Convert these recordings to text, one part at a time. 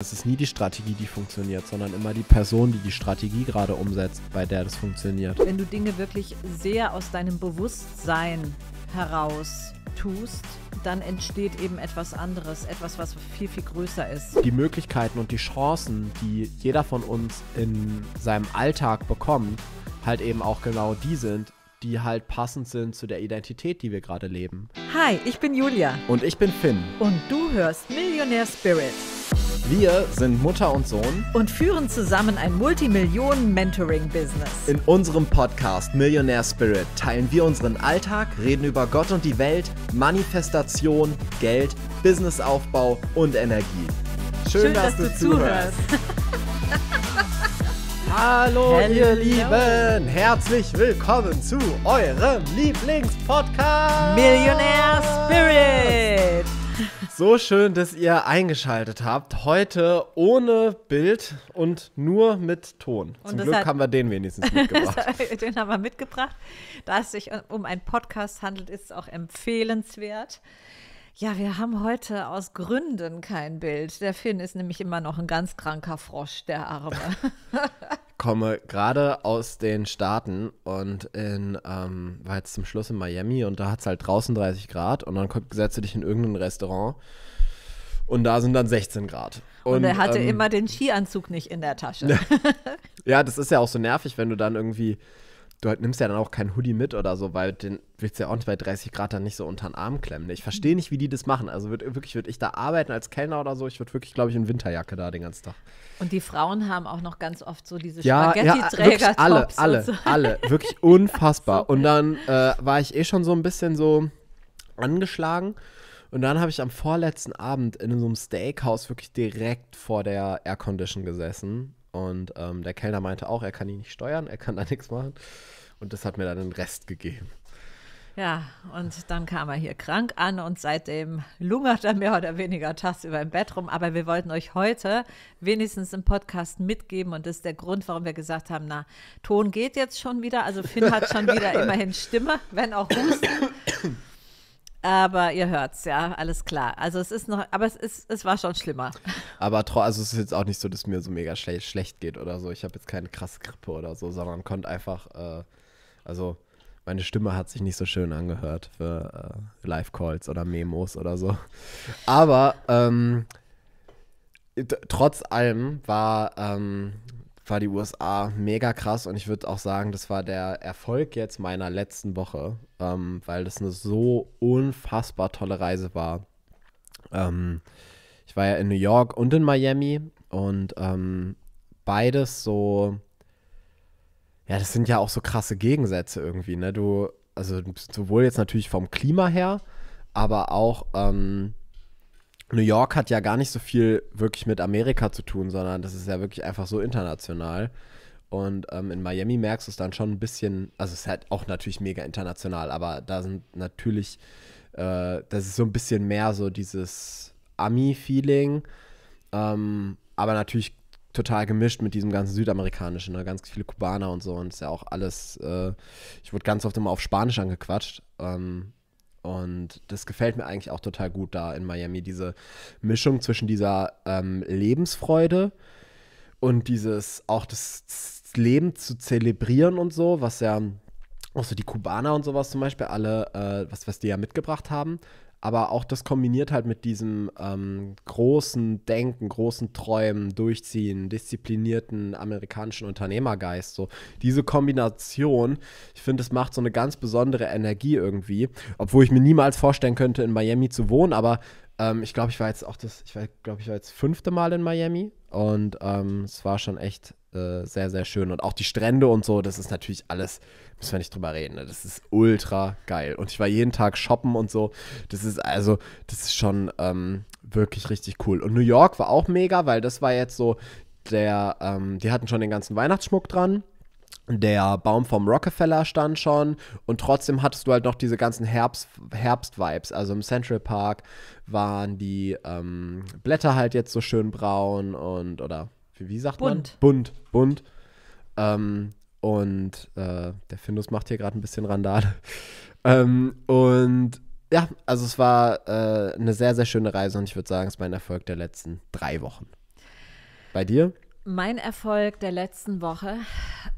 Es ist nie die Strategie, die funktioniert, sondern immer die Person, die die Strategie gerade umsetzt, bei der das funktioniert. Wenn du Dinge wirklich sehr aus deinem Bewusstsein heraus tust, dann entsteht eben etwas anderes, etwas, was viel, viel größer ist. Die Möglichkeiten und die Chancen, die jeder von uns in seinem Alltag bekommt, halt eben auch genau die sind, die halt passend sind zu der Identität, die wir gerade leben. Hi, ich bin Julia. Und ich bin Finn. Und du hörst Millionaire Spirit. Wir sind Mutter und Sohn und führen zusammen ein Multimillionen-Mentoring-Business. In unserem Podcast Millionaire Spirit teilen wir unseren Alltag, reden über Gott und die Welt, Manifestation, Geld, Businessaufbau und Energie. Schön, Schön dass, dass, du, du zuhörst. Hallo, Hello. ihr Lieben! Herzlich willkommen zu eurem Lieblingspodcast Millionaire Spirit! So schön, dass ihr eingeschaltet habt. Heute ohne Bild und nur mit Ton. Und Zum Glück hat, haben wir den wenigstens mitgebracht. den haben wir mitgebracht. Da es sich um einen Podcast handelt, ist es auch empfehlenswert. Ja, wir haben heute aus Gründen kein Bild. Der Finn ist nämlich immer noch ein ganz kranker Frosch, der Arme. komme gerade aus den Staaten und in, ähm, war jetzt zum Schluss in Miami und da hat es halt draußen 30 Grad und dann setzt du dich in irgendein Restaurant und da sind dann 16 Grad. Und, und er hatte ähm, immer den Skianzug nicht in der Tasche. ja, das ist ja auch so nervig, wenn du dann irgendwie du halt nimmst ja dann auch keinen Hoodie mit oder so, weil den willst du ja auch nicht bei 30 Grad dann nicht so unter den Arm klemmen. Ich verstehe nicht, wie die das machen. Also würd, wirklich würde ich da arbeiten als Kellner oder so. Ich würde wirklich, glaube ich, in Winterjacke da den ganzen Tag. Und die Frauen haben auch noch ganz oft so diese ja, Spaghetti-Träger. Ja, alle, alle, so. alle. Wirklich unfassbar. Und dann äh, war ich eh schon so ein bisschen so angeschlagen. Und dann habe ich am vorletzten Abend in so einem Steakhouse wirklich direkt vor der Aircondition gesessen und ähm, der Kellner meinte auch, er kann ihn nicht steuern, er kann da nichts machen. Und das hat mir dann den Rest gegeben. Ja, und dann kam er hier krank an und seitdem lungert er mehr oder weniger tagsüber im Bett rum. Aber wir wollten euch heute wenigstens im Podcast mitgeben und das ist der Grund, warum wir gesagt haben, na, Ton geht jetzt schon wieder. Also Finn hat schon wieder immerhin Stimme, wenn auch Husten. Aber ihr hört's, ja, alles klar. Also es ist noch, aber es ist, es war schon schlimmer. Aber also es ist jetzt auch nicht so, dass mir so mega schle schlecht geht oder so. Ich habe jetzt keine krasse Grippe oder so, sondern konnte einfach, äh, also meine Stimme hat sich nicht so schön angehört für äh, Live-Calls oder Memos oder so. Aber ähm, trotz allem war, ähm, war die USA mega krass und ich würde auch sagen, das war der Erfolg jetzt meiner letzten Woche, ähm, weil das eine so unfassbar tolle Reise war. Ähm, ich war ja in New York und in Miami und ähm, beides so, ja, das sind ja auch so krasse Gegensätze irgendwie, ne? Du, also sowohl jetzt natürlich vom Klima her, aber auch, ähm, New York hat ja gar nicht so viel wirklich mit Amerika zu tun, sondern das ist ja wirklich einfach so international. Und ähm, in Miami merkst du es dann schon ein bisschen, also es ist halt auch natürlich mega international, aber da sind natürlich, äh, das ist so ein bisschen mehr so dieses Ami-Feeling, ähm, aber natürlich total gemischt mit diesem ganzen Südamerikanischen, ne? ganz viele Kubaner und so und ist ja auch alles, äh, ich wurde ganz oft immer auf Spanisch angequatscht, ähm, und das gefällt mir eigentlich auch total gut da in Miami, diese Mischung zwischen dieser ähm, Lebensfreude und dieses auch das Leben zu zelebrieren und so, was ja auch so die Kubaner und sowas zum Beispiel alle, äh, was, was die ja mitgebracht haben, aber auch das kombiniert halt mit diesem ähm, großen Denken, großen Träumen, Durchziehen, disziplinierten amerikanischen Unternehmergeist. So diese Kombination, ich finde, es macht so eine ganz besondere Energie irgendwie, obwohl ich mir niemals vorstellen könnte, in Miami zu wohnen. Aber ähm, ich glaube, ich war jetzt auch das, ich glaube, ich war jetzt fünfte Mal in Miami und ähm, es war schon echt äh, sehr, sehr schön. Und auch die Strände und so, das ist natürlich alles müssen wir nicht drüber reden. Ne? Das ist ultra geil. Und ich war jeden Tag shoppen und so. Das ist also, das ist schon ähm, wirklich richtig cool. Und New York war auch mega, weil das war jetzt so der, ähm, die hatten schon den ganzen Weihnachtsschmuck dran. Der Baum vom Rockefeller stand schon und trotzdem hattest du halt noch diese ganzen Herbst-Vibes. Herbst also im Central Park waren die ähm, Blätter halt jetzt so schön braun und, oder wie, wie sagt bunt. man? Bunt. Bunt, bunt. Ähm, und äh, der Findus macht hier gerade ein bisschen Randale. ähm, und ja, also es war äh, eine sehr, sehr schöne Reise und ich würde sagen, es ist mein Erfolg der letzten drei Wochen. Bei dir? Mein Erfolg der letzten Woche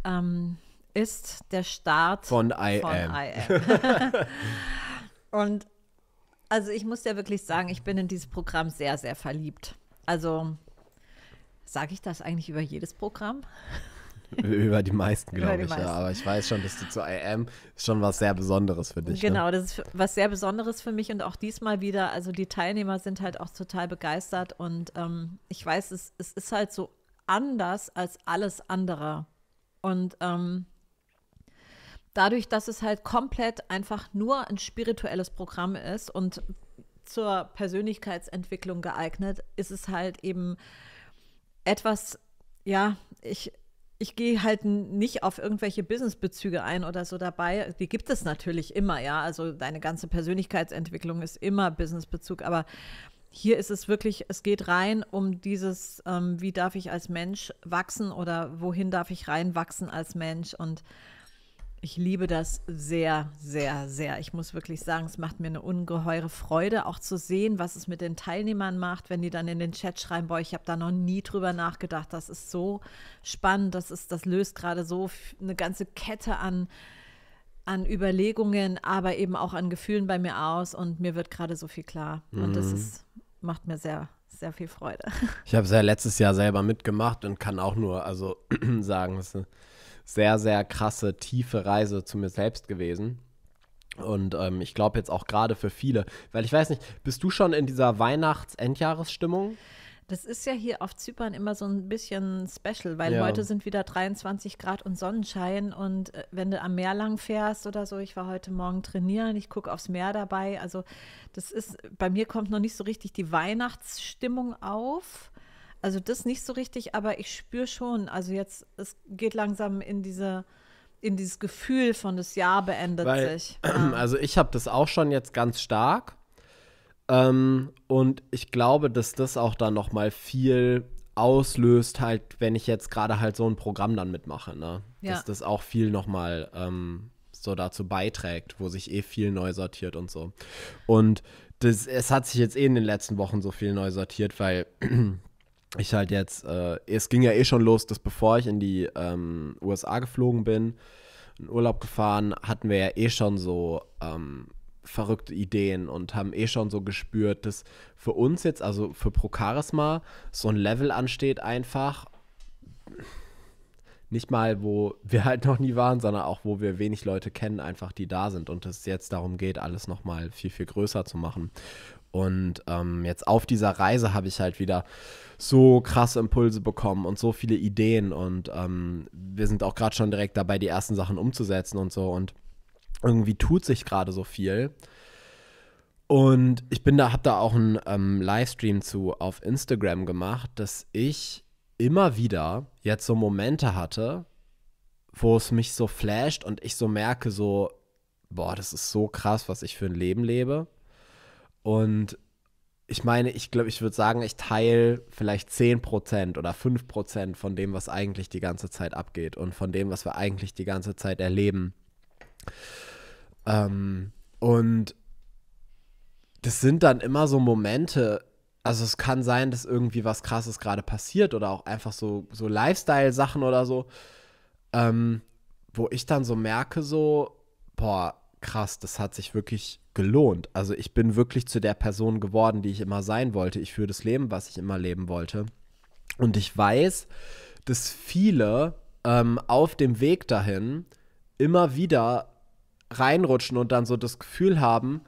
ähm, ist der Start von IM. von am. und also ich muss ja wirklich sagen, ich bin in dieses Programm sehr, sehr verliebt. Also sage ich das eigentlich über jedes Programm? Über die meisten, glaube ich, meisten. ja. Aber ich weiß schon, dass du zu IM schon was sehr Besonderes für dich. Ne? Genau, ne? das ist was sehr Besonderes für mich und auch diesmal wieder. Also die Teilnehmer sind halt auch total begeistert und ähm, ich weiß, es, es ist halt so anders als alles andere. Und ähm, dadurch, dass es halt komplett einfach nur ein spirituelles Programm ist und zur Persönlichkeitsentwicklung geeignet, ist es halt eben etwas, ja, ich, ich gehe halt nicht auf irgendwelche Businessbezüge ein oder so dabei. Die gibt es natürlich immer, ja. Also deine ganze Persönlichkeitsentwicklung ist immer Businessbezug, aber hier ist es wirklich, es geht rein um dieses, ähm, wie darf ich als Mensch wachsen oder wohin darf ich reinwachsen als Mensch und ich liebe das sehr, sehr, sehr. Ich muss wirklich sagen, es macht mir eine ungeheure Freude, auch zu sehen, was es mit den Teilnehmern macht, wenn die dann in den Chat schreiben, boah, ich habe da noch nie drüber nachgedacht. Das ist so spannend, das, ist, das löst gerade so eine ganze Kette an, an Überlegungen, aber eben auch an Gefühlen bei mir aus und mir wird gerade so viel klar. Mhm. Und das mhm. ist, macht mir sehr, sehr viel Freude. Ich habe es ja letztes Jahr selber mitgemacht und kann auch nur also sagen, dass äh, sehr, sehr krasse, tiefe Reise zu mir selbst gewesen. Und ähm, ich glaube jetzt auch gerade für viele, weil ich weiß nicht, bist du schon in dieser Weihnachts-Endjahresstimmung? Das ist ja hier auf Zypern immer so ein bisschen special, weil ja. heute sind wieder 23 Grad und Sonnenschein. Und äh, wenn du am Meer lang fährst oder so, ich war heute Morgen trainieren, ich gucke aufs Meer dabei. Also, das ist, bei mir kommt noch nicht so richtig die Weihnachtsstimmung auf. Also das nicht so richtig, aber ich spüre schon, also jetzt, es geht langsam in diese in dieses Gefühl von das Jahr beendet Weil, sich. Ja. Also ich habe das auch schon jetzt ganz stark. Ähm, und ich glaube, dass das auch dann noch mal viel auslöst, halt, wenn ich jetzt gerade halt so ein Programm dann mitmache, ne? Ja. Dass das auch viel noch mal ähm, so dazu beiträgt, wo sich eh viel neu sortiert und so. Und das, es hat sich jetzt eh in den letzten Wochen so viel neu sortiert, weil ich halt jetzt, äh, es ging ja eh schon los, dass bevor ich in die ähm, USA geflogen bin, in Urlaub gefahren, hatten wir ja eh schon so ähm, verrückte Ideen und haben eh schon so gespürt, dass für uns jetzt, also für Pro Charisma, so ein Level ansteht einfach. Nicht mal, wo wir halt noch nie waren, sondern auch, wo wir wenig Leute kennen, einfach die da sind und es jetzt darum geht, alles nochmal viel, viel größer zu machen. Und ähm, jetzt auf dieser Reise habe ich halt wieder so krasse Impulse bekommen und so viele Ideen. Und ähm, wir sind auch gerade schon direkt dabei, die ersten Sachen umzusetzen und so. Und irgendwie tut sich gerade so viel. Und ich bin da, habe da auch einen ähm, Livestream zu auf Instagram gemacht, dass ich immer wieder jetzt so Momente hatte, wo es mich so flasht und ich so merke, so, boah, das ist so krass, was ich für ein Leben lebe. Und ich meine, ich glaube, ich würde sagen, ich teile vielleicht 10% oder 5% von dem, was eigentlich die ganze Zeit abgeht und von dem, was wir eigentlich die ganze Zeit erleben. Ähm, und das sind dann immer so Momente, also es kann sein, dass irgendwie was Krasses gerade passiert oder auch einfach so, so Lifestyle-Sachen oder so, ähm, wo ich dann so merke, so, boah, krass, das hat sich wirklich gelohnt. Also ich bin wirklich zu der Person geworden, die ich immer sein wollte. Ich führe das Leben, was ich immer leben wollte. Und ich weiß, dass viele ähm, auf dem Weg dahin immer wieder reinrutschen und dann so das Gefühl haben,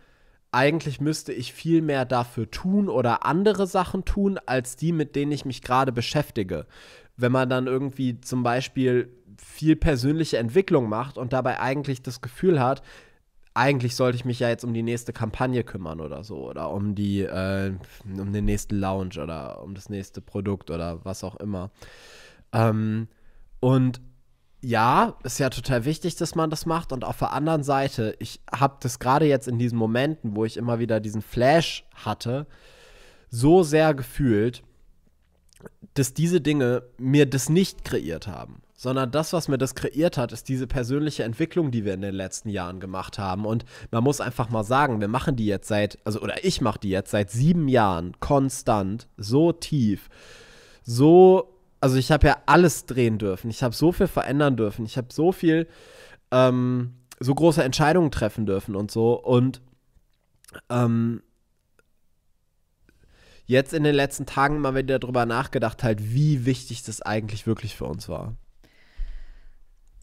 eigentlich müsste ich viel mehr dafür tun oder andere Sachen tun, als die, mit denen ich mich gerade beschäftige. Wenn man dann irgendwie zum Beispiel viel persönliche Entwicklung macht und dabei eigentlich das Gefühl hat, eigentlich sollte ich mich ja jetzt um die nächste Kampagne kümmern oder so oder um die äh, um den nächsten Lounge oder um das nächste Produkt oder was auch immer. Ähm, und ja, ist ja total wichtig, dass man das macht. Und auf der anderen Seite, ich habe das gerade jetzt in diesen Momenten, wo ich immer wieder diesen Flash hatte, so sehr gefühlt, dass diese Dinge mir das nicht kreiert haben sondern das, was mir das kreiert hat, ist diese persönliche Entwicklung, die wir in den letzten Jahren gemacht haben. Und man muss einfach mal sagen, wir machen die jetzt seit, also oder ich mache die jetzt seit sieben Jahren konstant, so tief, so, also ich habe ja alles drehen dürfen, ich habe so viel verändern dürfen, ich habe so viel, ähm, so große Entscheidungen treffen dürfen und so. Und ähm, jetzt in den letzten Tagen mal wieder darüber nachgedacht, halt, wie wichtig das eigentlich wirklich für uns war.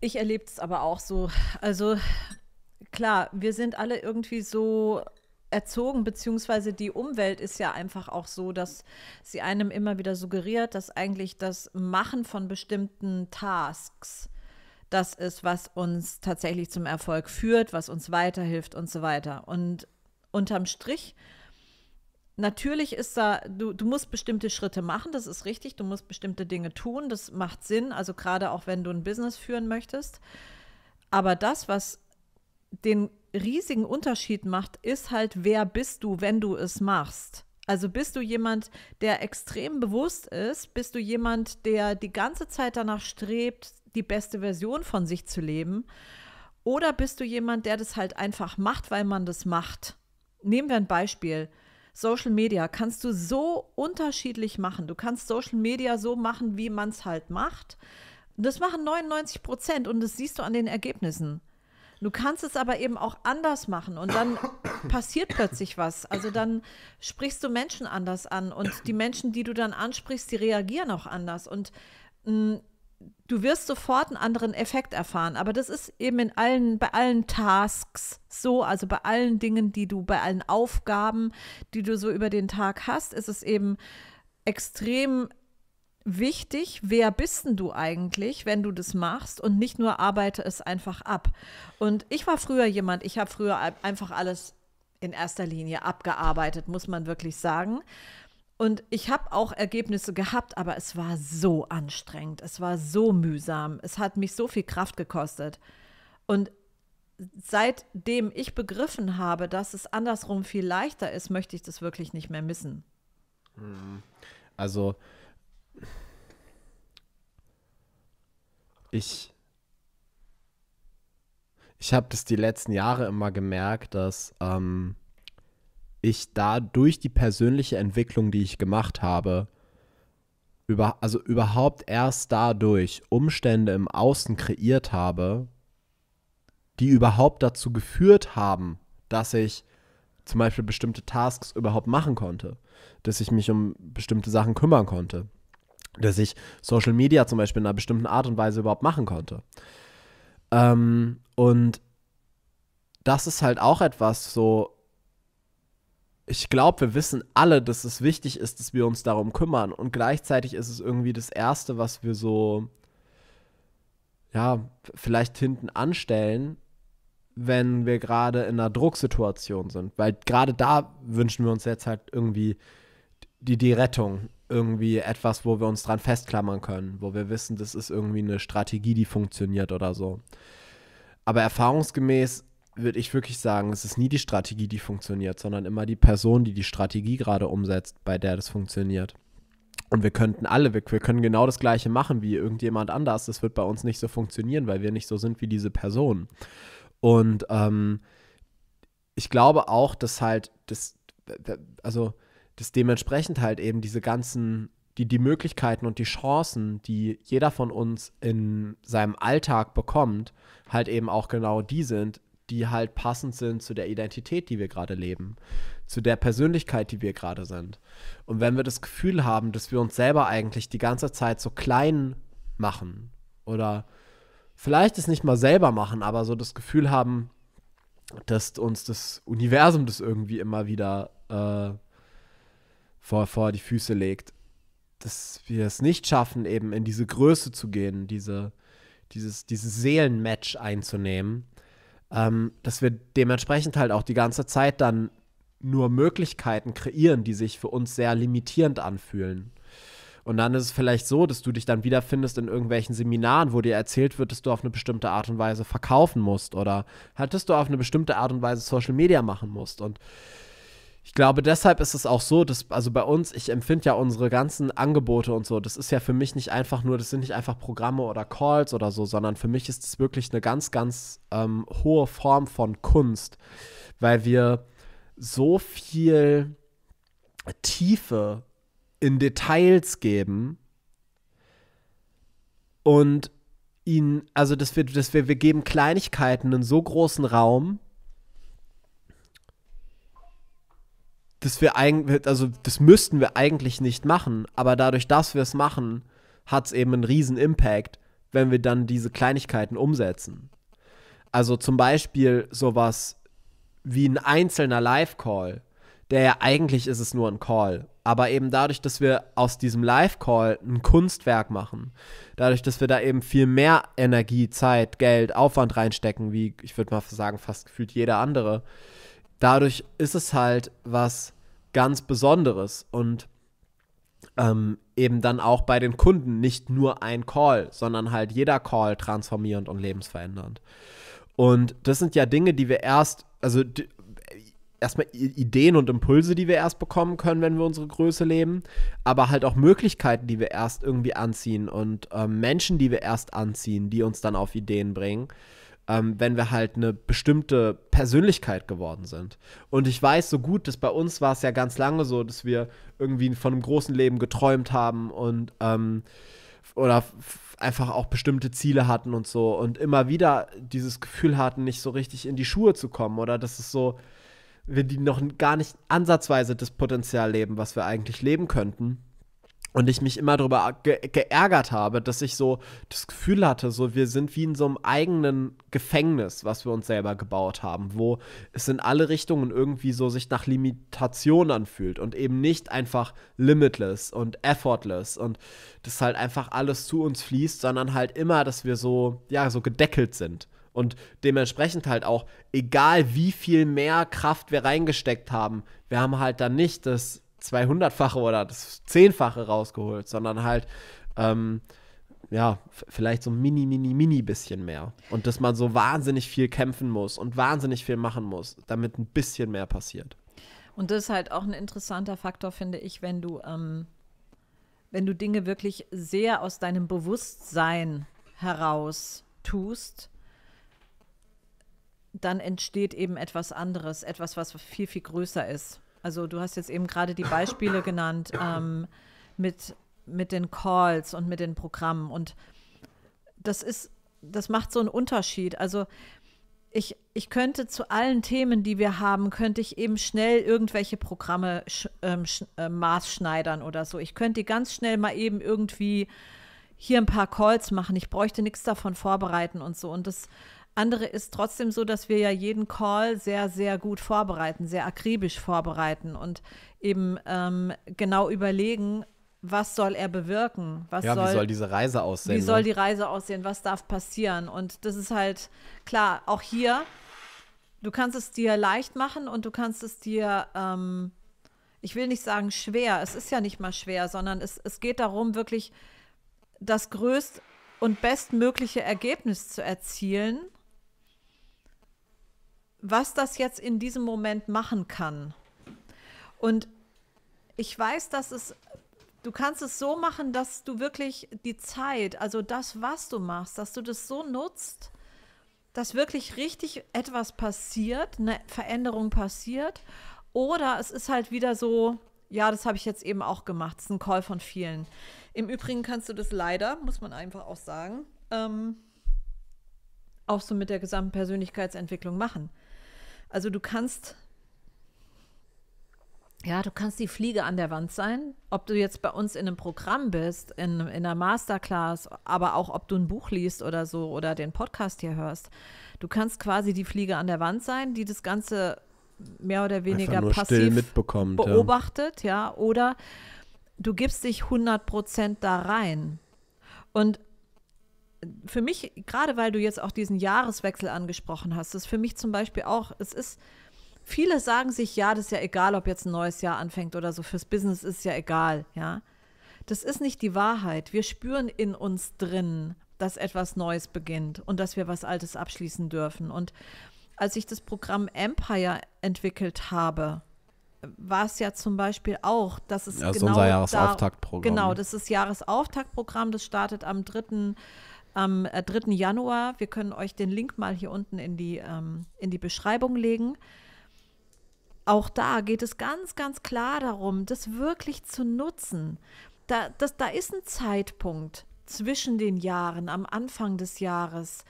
Ich erlebe es aber auch so. Also klar, wir sind alle irgendwie so erzogen, beziehungsweise die Umwelt ist ja einfach auch so, dass sie einem immer wieder suggeriert, dass eigentlich das Machen von bestimmten Tasks das ist, was uns tatsächlich zum Erfolg führt, was uns weiterhilft und so weiter. Und unterm Strich Natürlich ist da, du, du musst bestimmte Schritte machen, das ist richtig, du musst bestimmte Dinge tun, das macht Sinn, also gerade auch wenn du ein Business führen möchtest. Aber das, was den riesigen Unterschied macht, ist halt, wer bist du, wenn du es machst. Also bist du jemand, der extrem bewusst ist? Bist du jemand, der die ganze Zeit danach strebt, die beste Version von sich zu leben? Oder bist du jemand, der das halt einfach macht, weil man das macht? Nehmen wir ein Beispiel. Social Media kannst du so unterschiedlich machen. Du kannst Social Media so machen, wie man es halt macht. Das machen 99 Prozent und das siehst du an den Ergebnissen. Du kannst es aber eben auch anders machen und dann passiert plötzlich was. Also dann sprichst du Menschen anders an und die Menschen, die du dann ansprichst, die reagieren auch anders. Und mh, mm, du wirst sofort einen anderen Effekt erfahren. Aber das ist eben in allen, bei allen Tasks so, also bei allen Dingen, die du, bei allen Aufgaben, die du so über den Tag hast, ist es eben extrem wichtig, wer bist denn du eigentlich, wenn du das machst und nicht nur arbeite es einfach ab. Und ich war früher jemand, ich habe früher einfach alles in erster Linie abgearbeitet, muss man wirklich sagen. Und ich habe auch Ergebnisse gehabt, aber es war so anstrengend, es war so mühsam, es hat mich so viel Kraft gekostet. Und seitdem ich begriffen habe, dass es andersrum viel leichter ist, möchte ich das wirklich nicht mehr missen. Mhm. Also ich ich habe das die letzten Jahre immer gemerkt, dass ähm, ich da durch die persönliche Entwicklung, die ich gemacht habe, über, also überhaupt erst dadurch Umstände im Außen kreiert habe, die überhaupt dazu geführt haben, dass ich zum Beispiel bestimmte Tasks überhaupt machen konnte, dass ich mich um bestimmte Sachen kümmern konnte, dass ich Social Media zum Beispiel in einer bestimmten Art und Weise überhaupt machen konnte. Ähm, und das ist halt auch etwas so, ich glaube, wir wissen alle, dass es wichtig ist, dass wir uns darum kümmern. Und gleichzeitig ist es irgendwie das Erste, was wir so, ja, vielleicht hinten anstellen, wenn wir gerade in einer Drucksituation sind. Weil gerade da wünschen wir uns jetzt halt irgendwie die, die Rettung. Irgendwie etwas, wo wir uns dran festklammern können, wo wir wissen, das ist irgendwie eine Strategie, die funktioniert oder so. Aber erfahrungsgemäß würde ich wirklich sagen, es ist nie die Strategie, die funktioniert, sondern immer die Person, die die Strategie gerade umsetzt, bei der das funktioniert. Und wir könnten alle, wir, wir, können genau das Gleiche machen wie irgendjemand anders. Das wird bei uns nicht so funktionieren, weil wir nicht so sind wie diese Person. Und ähm, ich glaube auch, dass halt das, äh, also, dass dementsprechend halt eben diese ganzen, die, die Möglichkeiten und die Chancen, die jeder von uns in seinem Alltag bekommt, halt eben auch genau die sind, die halt passend sind zu der Identität, die wir gerade leben, zu der Persönlichkeit, die wir gerade sind. Und wenn wir das Gefühl haben, dass wir uns selber eigentlich die ganze Zeit so klein machen oder vielleicht es nicht mal selber machen, aber so das Gefühl haben, dass uns das Universum das irgendwie immer wieder äh, vor, vor die Füße legt, dass wir es nicht schaffen, eben in diese Größe zu gehen, diese, dieses, dieses Seelenmatch einzunehmen ähm, dass wir dementsprechend halt auch die ganze Zeit dann nur Möglichkeiten kreieren, die sich für uns sehr limitierend anfühlen. Und dann ist es vielleicht so, dass du dich dann wiederfindest in irgendwelchen Seminaren, wo dir erzählt wird, dass du auf eine bestimmte Art und Weise verkaufen musst oder halt, dass du auf eine bestimmte Art und Weise Social Media machen musst. Und glaube, deshalb ist es auch so, dass, also bei uns, ich empfinde ja unsere ganzen Angebote und so, das ist ja für mich nicht einfach nur, das sind nicht einfach Programme oder Calls oder so, sondern für mich ist es wirklich eine ganz, ganz ähm, hohe Form von Kunst, weil wir so viel Tiefe in Details geben und ihnen, also dass wir, dass wir, wir geben Kleinigkeiten einen so großen Raum, das wir eigentlich, also das müssten wir eigentlich nicht machen, aber dadurch, dass wir es machen, hat es eben einen riesen Impact, wenn wir dann diese Kleinigkeiten umsetzen. Also zum Beispiel sowas wie ein einzelner Live-Call, der ja eigentlich ist es nur ein Call, aber eben dadurch, dass wir aus diesem Live-Call ein Kunstwerk machen, dadurch, dass wir da eben viel mehr Energie, Zeit, Geld, Aufwand reinstecken, wie ich würde mal sagen, fast gefühlt jeder andere, dadurch ist es halt was ganz Besonderes und ähm, eben dann auch bei den Kunden nicht nur ein Call, sondern halt jeder Call transformierend und lebensverändernd. Und das sind ja Dinge, die wir erst, also erstmal Ideen und Impulse, die wir erst bekommen können, wenn wir unsere Größe leben, aber halt auch Möglichkeiten, die wir erst irgendwie anziehen und äh, Menschen, die wir erst anziehen, die uns dann auf Ideen bringen ähm, wenn wir halt eine bestimmte Persönlichkeit geworden sind. Und ich weiß so gut, dass bei uns war es ja ganz lange so, dass wir irgendwie von einem großen Leben geträumt haben und ähm, oder einfach auch bestimmte Ziele hatten und so und immer wieder dieses Gefühl hatten, nicht so richtig in die Schuhe zu kommen oder dass es so, wir die noch gar nicht ansatzweise das Potenzial leben, was wir eigentlich leben könnten und ich mich immer darüber ge geärgert habe, dass ich so das Gefühl hatte, so wir sind wie in so einem eigenen Gefängnis, was wir uns selber gebaut haben, wo es in alle Richtungen irgendwie so sich nach Limitation anfühlt und eben nicht einfach limitless und effortless und das halt einfach alles zu uns fließt, sondern halt immer, dass wir so ja, so gedeckelt sind. Und dementsprechend halt auch, egal wie viel mehr Kraft wir reingesteckt haben, wir haben halt dann nicht das 200-fache oder das Zehnfache rausgeholt, sondern halt, ähm, ja, vielleicht so mini, mini, mini bisschen mehr. Und dass man so wahnsinnig viel kämpfen muss und wahnsinnig viel machen muss, damit ein bisschen mehr passiert. Und das ist halt auch ein interessanter Faktor, finde ich, wenn du, ähm, wenn du Dinge wirklich sehr aus deinem Bewusstsein heraus tust, dann entsteht eben etwas anderes, etwas, was viel, viel größer ist. Also du hast jetzt eben gerade die Beispiele genannt ähm, mit, mit den Calls und mit den Programmen. Und das ist, das macht so einen Unterschied. Also ich, ich könnte zu allen Themen, die wir haben, könnte ich eben schnell irgendwelche Programme ähm, äh, maßschneidern oder so. Ich könnte die ganz schnell mal eben irgendwie hier ein paar Calls machen. Ich bräuchte nichts davon vorbereiten und so. Und das andere ist trotzdem so, dass wir ja jeden Call sehr, sehr gut vorbereiten, sehr akribisch vorbereiten und eben ähm, genau überlegen, was soll er bewirken? Was ja, soll, wie soll diese Reise aussehen? Wie ne? soll die Reise aussehen? Was darf passieren? Und das ist halt klar, auch hier, du kannst es dir leicht machen und du kannst es dir, ähm, ich will nicht sagen schwer, es ist ja nicht mal schwer, sondern es, es geht darum, wirklich das größt und bestmögliche Ergebnis zu erzielen was das jetzt in diesem Moment machen kann. Und ich weiß, dass es, du kannst es so machen, dass du wirklich die Zeit, also das, was du machst, dass du das so nutzt, dass wirklich richtig etwas passiert, eine Veränderung passiert. Oder es ist halt wieder so, ja, das habe ich jetzt eben auch gemacht. es ist ein Call von vielen. Im Übrigen kannst du das leider, muss man einfach auch sagen, ähm, auch so mit der gesamten Persönlichkeitsentwicklung machen. Also du kannst, ja, du kannst die Fliege an der Wand sein, ob du jetzt bei uns in einem Programm bist, in, in einer Masterclass, aber auch ob du ein Buch liest oder so oder den Podcast hier hörst. Du kannst quasi die Fliege an der Wand sein, die das Ganze mehr oder weniger passiv beobachtet, ja. ja, oder du gibst dich 100% da rein. Und für mich, gerade weil du jetzt auch diesen Jahreswechsel angesprochen hast, ist für mich zum Beispiel auch, es ist, viele sagen sich, ja, das ist ja egal, ob jetzt ein neues Jahr anfängt oder so, fürs Business ist es ja egal, ja. Das ist nicht die Wahrheit. Wir spüren in uns drin, dass etwas Neues beginnt und dass wir was Altes abschließen dürfen. Und als ich das Programm Empire entwickelt habe, war es ja zum Beispiel auch, dass es das genau ist unser Jahresauftaktprogramm. Da, genau, das ist Jahresauftaktprogramm, das startet am 3 am 3. Äh, Januar. Wir können euch den Link mal hier unten in die, ähm, in die Beschreibung legen. Auch da geht es ganz, ganz klar darum, das wirklich zu nutzen. Da, das, da ist ein Zeitpunkt zwischen den Jahren, am Anfang des Jahres.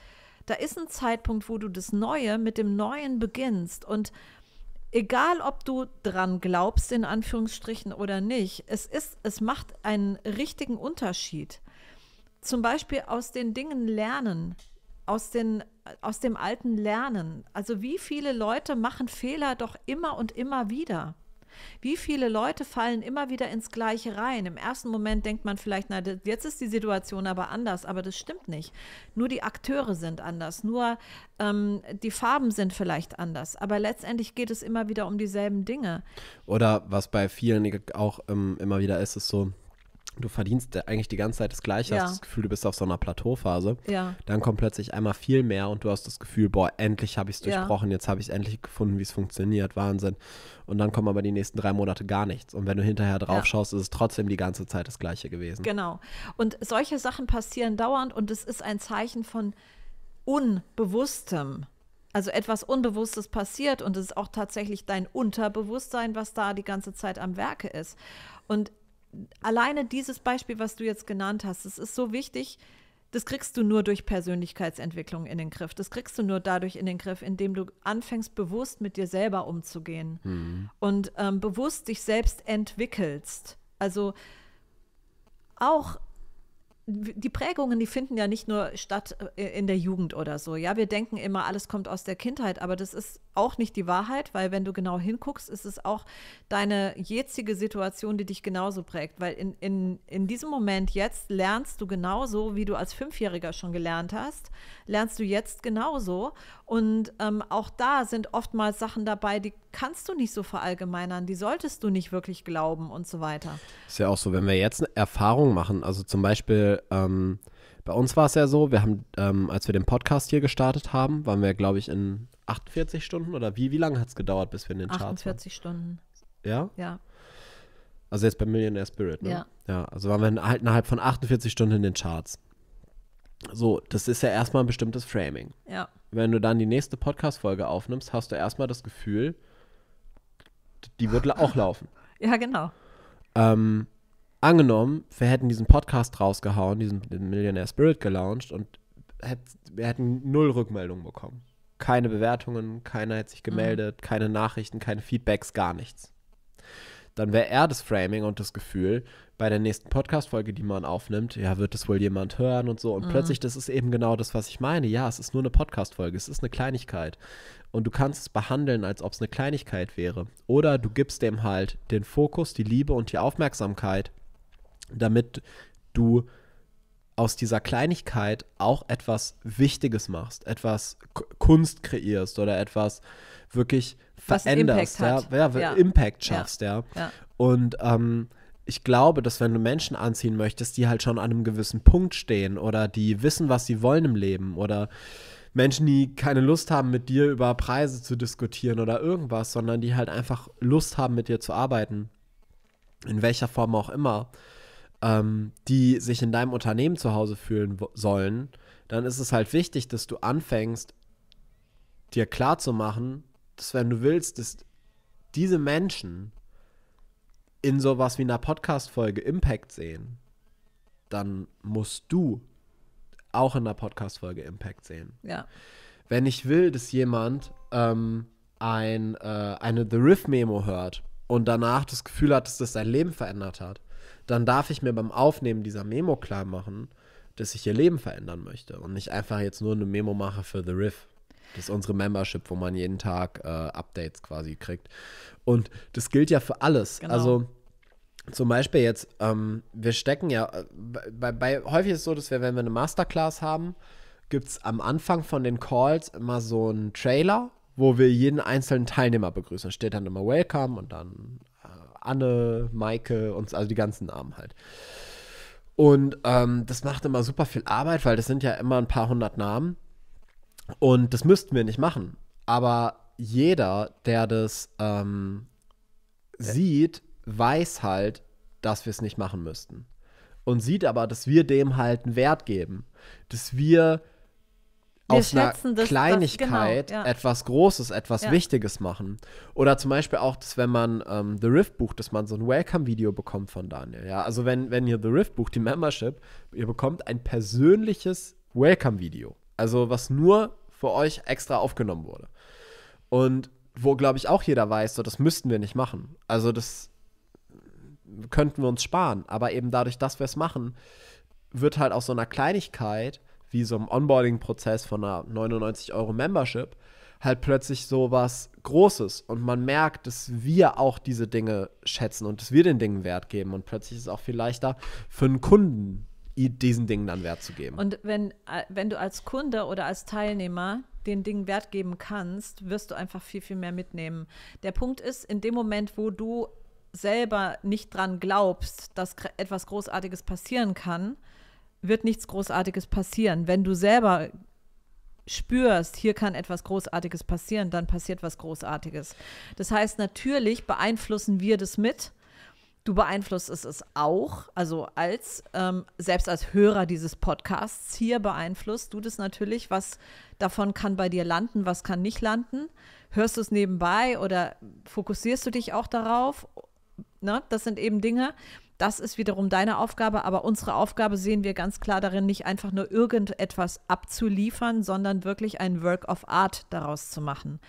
Da ist ein Zeitpunkt, wo du das Neue mit dem Neuen beginnst. Und egal ob du dran glaubst, in Anführungsstrichen oder nicht, es ist, es macht einen richtigen Unterschied zum Beispiel aus den Dingen lernen, aus, den, aus dem alten Lernen. Also wie viele Leute machen Fehler doch immer und immer wieder? Wie viele Leute fallen immer wieder ins Gleiche rein? Im ersten Moment denkt man vielleicht, na, jetzt ist die Situation aber anders, aber das stimmt nicht. Nur die Akteure sind anders, nur ähm, die Farben sind vielleicht anders, aber letztendlich geht es immer wieder um dieselben Dinge. Oder was bei vielen auch ähm, immer wieder ist, ist so, du verdienst eigentlich die ganze Zeit das Gleiche, ja. hast das Gefühl, du bist auf so einer Plateauphase. Ja. Dann kommt plötzlich einmal viel mehr und du hast das Gefühl, boah, endlich habe ich es durchbrochen, ja. jetzt habe ich endlich gefunden, wie es funktioniert, Wahnsinn. Und dann kommen aber die nächsten drei Monate gar nichts. Und wenn du hinterher drauf schaust, ist es trotzdem die ganze Zeit das Gleiche gewesen. Genau. Und solche Sachen passieren dauernd und es ist ein Zeichen von Unbewusstem also etwas Unbewusstes passiert und es ist auch tatsächlich dein Unterbewusstsein, was da die ganze Zeit am Werke ist. Und alleine dieses Beispiel, was du jetzt genannt hast, es ist so wichtig, das kriegst du nur durch Persönlichkeitsentwicklung in den Griff. Das kriegst du nur dadurch in den Griff, indem du anfängst, bewusst mit dir selber umzugehen mhm. und ähm, bewusst dich selbst entwickelst. Also auch die Prägungen, die finden ja nicht nur statt äh, in der Jugend oder so. Ja, wir denken immer, alles kommt aus der Kindheit, aber das ist auch nicht die Wahrheit, weil wenn du genau hinguckst, ist es auch deine jetzige Situation, die dich genauso prägt. Weil in, in, in diesem Moment jetzt lernst du genauso, wie du als Fünfjähriger schon gelernt hast, lernst du jetzt genauso. Und ähm, auch da sind oftmals Sachen dabei, die kannst du nicht so verallgemeinern, die solltest du nicht wirklich glauben und so weiter. Ist ja auch so, wenn wir jetzt eine Erfahrung machen, also zum Beispiel ähm, bei uns war es ja so, wir haben, ähm, als wir den Podcast hier gestartet haben, waren wir, glaube ich, in 48 Stunden oder wie, wie lange hat es gedauert, bis wir in den Charts 48 waren? 48 Stunden. Ja? Ja. Also jetzt bei Millionaire Spirit, ne? Ja. Ja, also waren wir in, halt innerhalb von 48 Stunden in den Charts. So, das ist ja erstmal ein bestimmtes Framing. Ja. Wenn du dann die nächste Podcast-Folge aufnimmst, hast du erstmal das Gefühl, die wird auch laufen. Ja, genau. Ähm, angenommen, wir hätten diesen Podcast rausgehauen, diesen Millionaire Spirit gelauncht und wir hätten null Rückmeldungen bekommen. Keine Bewertungen, keiner hätte sich mhm. gemeldet, mhm. keine Nachrichten, keine Feedbacks, gar nichts. Dann wäre er das Framing und das Gefühl, bei der nächsten Podcast-Folge, die man aufnimmt, ja, wird das wohl jemand hören und so. Und mhm. plötzlich, das ist eben genau das, was ich meine. Ja, es ist nur eine Podcast-Folge, es ist eine Kleinigkeit. Und du kannst es behandeln, als ob es eine Kleinigkeit wäre. Oder du gibst dem halt den Fokus, die Liebe und die Aufmerksamkeit, damit du aus dieser Kleinigkeit auch etwas Wichtiges machst, etwas Kunst kreierst oder etwas wirklich Was veränderst, Impact ja, ja, ja, Impact schaffst, ja. ja. Und ähm, ich glaube, dass wenn du Menschen anziehen möchtest, die halt schon an einem gewissen Punkt stehen oder die wissen, was sie wollen im Leben oder Menschen, die keine Lust haben, mit dir über Preise zu diskutieren oder irgendwas, sondern die halt einfach Lust haben, mit dir zu arbeiten, in welcher Form auch immer, ähm, die sich in deinem Unternehmen zu Hause fühlen sollen, dann ist es halt wichtig, dass du anfängst, dir klarzumachen, dass wenn du willst, dass diese Menschen in sowas wie einer Podcast-Folge Impact sehen, dann musst du auch in einer Podcast-Folge Impact sehen. Ja. Wenn ich will, dass jemand ähm, ein, äh, eine The Riff-Memo hört und danach das Gefühl hat, dass das sein Leben verändert hat, dann darf ich mir beim Aufnehmen dieser Memo klar machen, dass ich ihr Leben verändern möchte und nicht einfach jetzt nur eine Memo mache für The Riff. Das ist unsere Membership, wo man jeden Tag äh, Updates quasi kriegt. Und das gilt ja für alles. Genau. Also zum Beispiel jetzt, ähm, wir stecken ja, äh, bei, bei, häufig ist es so, dass wir, wenn wir eine Masterclass haben, gibt es am Anfang von den Calls immer so einen Trailer, wo wir jeden einzelnen Teilnehmer begrüßen. Da steht dann immer Welcome und dann Anne, Maike und also die ganzen Namen halt. Und ähm, das macht immer super viel Arbeit, weil das sind ja immer ein paar hundert Namen. Und das müssten wir nicht machen. Aber jeder, der das ähm, sieht, weiß halt, dass wir es nicht machen müssten. Und sieht aber, dass wir dem halt einen Wert geben. Dass wir wir aus einer das, genau, Kleinigkeit das, genau, ja. etwas Großes, etwas ja. Wichtiges machen. Oder zum Beispiel auch, dass wenn man ähm, The Rift bucht, dass man so ein Welcome-Video bekommt von Daniel. Ja, also wenn, wenn ihr The Rift bucht, die Membership, ihr bekommt ein persönliches Welcome-Video. Also was nur für euch extra aufgenommen wurde. Und wo, glaube ich, auch jeder weiß, so, das müssten wir nicht machen. Also das könnten wir uns sparen. Aber eben dadurch, dass wir es machen, wird halt aus so einer Kleinigkeit wie so einem Onboarding-Prozess von einer 99-Euro-Membership, halt plötzlich so was Großes. Und man merkt, dass wir auch diese Dinge schätzen und dass wir den Dingen Wert geben. Und plötzlich ist es auch viel leichter für einen Kunden, diesen Dingen dann Wert zu geben. Und wenn, äh, wenn du als Kunde oder als Teilnehmer den Dingen Wert geben kannst, wirst du einfach viel, viel mehr mitnehmen. Der Punkt ist, in dem Moment, wo du selber nicht dran glaubst, dass etwas Großartiges passieren kann, wird nichts Großartiges passieren. Wenn du selber spürst, hier kann etwas Großartiges passieren, dann passiert was Großartiges. Das heißt, natürlich beeinflussen wir das mit. Du beeinflusst es, auch, also als, ähm, selbst als Hörer dieses Podcasts hier beeinflusst du das natürlich, was davon kann bei dir landen, was kann nicht landen. Hörst du es nebenbei oder fokussierst du dich auch darauf? Na, ne, das sind eben Dinge, das ist wiederum deine Aufgabe, aber unsere Aufgabe sehen wir ganz klar darin, nicht einfach nur irgendetwas abzuliefern, sondern wirklich ein Work of Art daraus zu machen.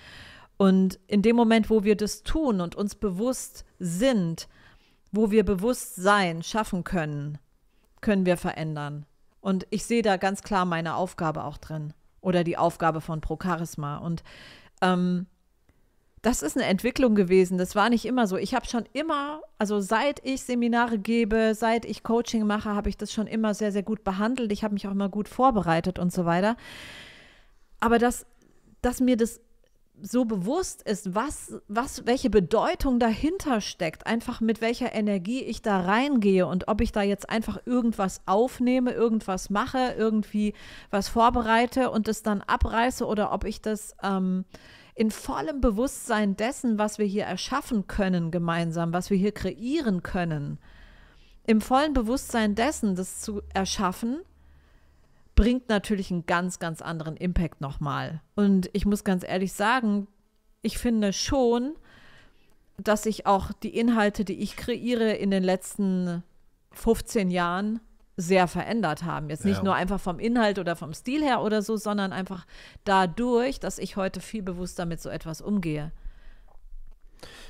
Und in dem Moment, wo wir das tun und uns bewusst sind, wo wir Bewusstsein schaffen können, können wir verändern. Und ich sehe da ganz klar meine Aufgabe auch drin oder die Aufgabe von Pro Charisma. Und ähm, das ist eine Entwicklung gewesen. Das war nicht immer so. Ich habe schon immer, also seit ich Seminare gebe, seit ich Coaching mache, habe ich das schon immer sehr, sehr gut behandelt. Ich habe mich auch immer gut vorbereitet und so weiter. Aber dass, dass mir das so bewusst ist, was, was, welche Bedeutung dahinter steckt, einfach mit welcher Energie ich da reingehe und ob ich da jetzt einfach irgendwas aufnehme, irgendwas mache, irgendwie was vorbereite und das dann abreiße oder ob ich das ähm, in vollem Bewusstsein dessen, was wir hier erschaffen können gemeinsam, was wir hier kreieren können, im vollen Bewusstsein dessen, das zu erschaffen, bringt natürlich einen ganz, ganz anderen Impact nochmal. Und ich muss ganz ehrlich sagen, ich finde schon, dass ich auch die Inhalte, die ich kreiere in den letzten 15 Jahren, sehr verändert haben. Jetzt nicht ja. nur einfach vom Inhalt oder vom Stil her oder so, sondern einfach dadurch, dass ich heute viel bewusster mit so etwas umgehe.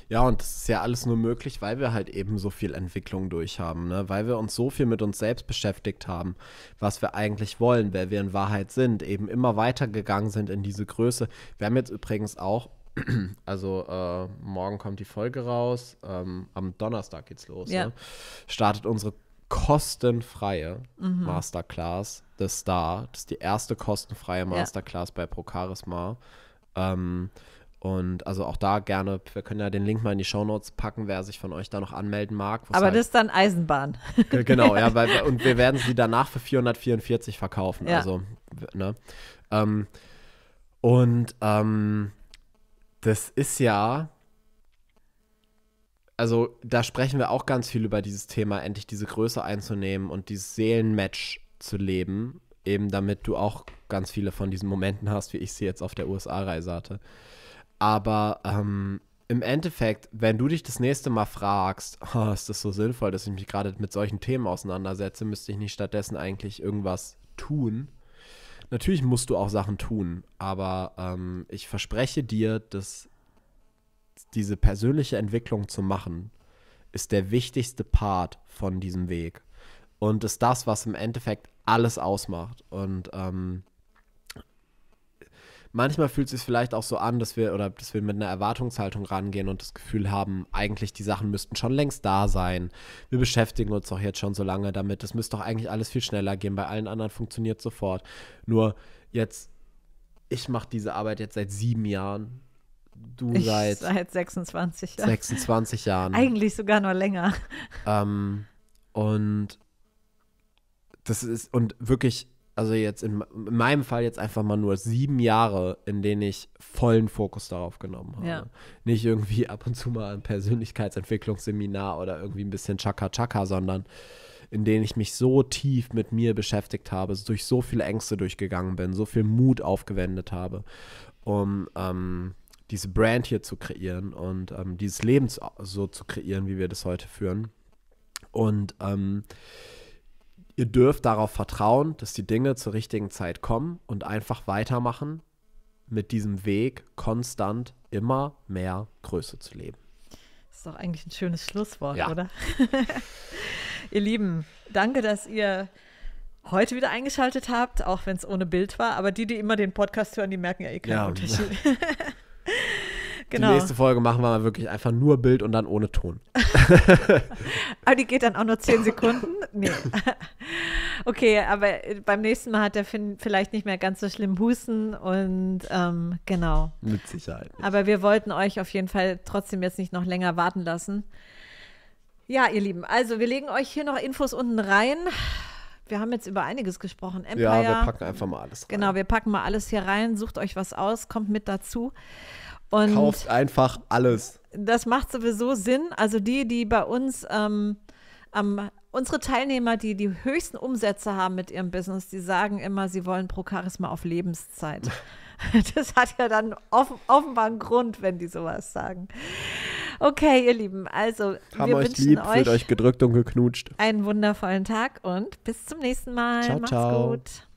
Ja, und das ist ja alles nur möglich, weil wir halt eben so viel Entwicklung durchhaben, ne? weil wir uns so viel mit uns selbst beschäftigt haben, was wir eigentlich wollen, wer wir in Wahrheit sind, eben immer weitergegangen sind in diese Größe. Wir haben jetzt übrigens auch, also äh, morgen kommt die Folge raus, ähm, am Donnerstag geht's los, ja. ne? startet unsere kostenfreie mhm. Masterclass The Star. Das ist die erste kostenfreie Masterclass ja. bei Procharisma. Ähm, und also auch da gerne, wir können ja den Link mal in die Shownotes packen, wer sich von euch da noch anmelden mag. Aber halt, das ist dann Eisenbahn. Genau, ja, weil, und wir werden sie danach für 444 verkaufen. Ja. Also, ne? Ähm, und ähm, das ist ja also da sprechen wir auch ganz viel über dieses Thema, endlich diese Größe einzunehmen und dieses Seelenmatch zu leben, eben damit du auch ganz viele von diesen Momenten hast, wie ich sie jetzt auf der USA-Reise hatte. Aber ähm, im Endeffekt, wenn du dich das nächste Mal fragst, oh, ist das so sinnvoll, dass ich mich gerade mit solchen Themen auseinandersetze, müsste ich nicht stattdessen eigentlich irgendwas tun? Natürlich musst du auch Sachen tun, aber ähm, ich verspreche dir, dass diese persönliche Entwicklung zu machen, ist der wichtigste Part von diesem Weg. Und ist das, was im Endeffekt alles ausmacht. Und ähm, manchmal fühlt es sich vielleicht auch so an, dass wir oder dass wir mit einer Erwartungshaltung rangehen und das Gefühl haben, eigentlich die Sachen müssten schon längst da sein. Wir beschäftigen uns doch jetzt schon so lange damit. Das müsste doch eigentlich alles viel schneller gehen. Bei allen anderen funktioniert sofort. Nur jetzt, ich mache diese Arbeit jetzt seit sieben Jahren du ich seit, seit 26 Jahren. 26 Jahren. Eigentlich sogar noch länger. Ähm, und das ist, und wirklich, also jetzt in, in, meinem Fall jetzt einfach mal nur sieben Jahre, in denen ich vollen Fokus darauf genommen habe. Ja. Nicht irgendwie ab und zu mal ein Persönlichkeitsentwicklungsseminar oder irgendwie ein bisschen Chaka-Chaka, sondern in denen ich mich so tief mit mir beschäftigt habe, durch so viele Ängste durchgegangen bin, so viel Mut aufgewendet habe, um ähm, diese Brand hier zu kreieren und ähm, dieses Leben so zu kreieren, wie wir das heute führen. Und ähm, ihr dürft darauf vertrauen, dass die Dinge zur richtigen Zeit kommen und einfach weitermachen mit diesem Weg, konstant immer mehr Größe zu leben. Das ist doch eigentlich ein schönes Schlusswort, ja. oder? ihr Lieben, danke, dass ihr heute wieder eingeschaltet habt, auch wenn es ohne Bild war. Aber die, die immer den Podcast hören, die merken ja eh keinen ja. Unterschied. Genau. Die nächste Folge machen wir mal wirklich einfach nur Bild und dann ohne Ton. aber die geht dann auch nur zehn Sekunden? Nee. okay, aber äh, beim nächsten Mal hat er vielleicht nicht mehr ganz so schlimm Husten und ähm, genau. Mit Sicherheit. Nicht. Aber wir wollten euch auf jeden Fall trotzdem jetzt nicht noch länger warten lassen. Ja, ihr Lieben, also wir legen euch hier noch Infos unten rein. Wir haben jetzt über einiges gesprochen. Empire, ja, wir packen einfach mal alles genau, rein. Genau, wir packen mal alles hier rein. Sucht euch was aus, kommt mit dazu. Und Kauft einfach alles. Das macht sowieso Sinn. Also die, die bei uns ähm, am unsere Teilnehmer, die die höchsten Umsätze haben mit ihrem Business, die sagen immer, sie wollen Pro Charisma auf Lebenszeit. Das hat ja dann offen, offenbar einen Grund, wenn die sowas sagen. Okay, ihr Lieben, also haben wir euch wünschen lieb, euch, wird euch gedrückt und geknutscht. Einen wundervollen Tag und bis zum nächsten Mal. Ciao, Macht's ciao. gut.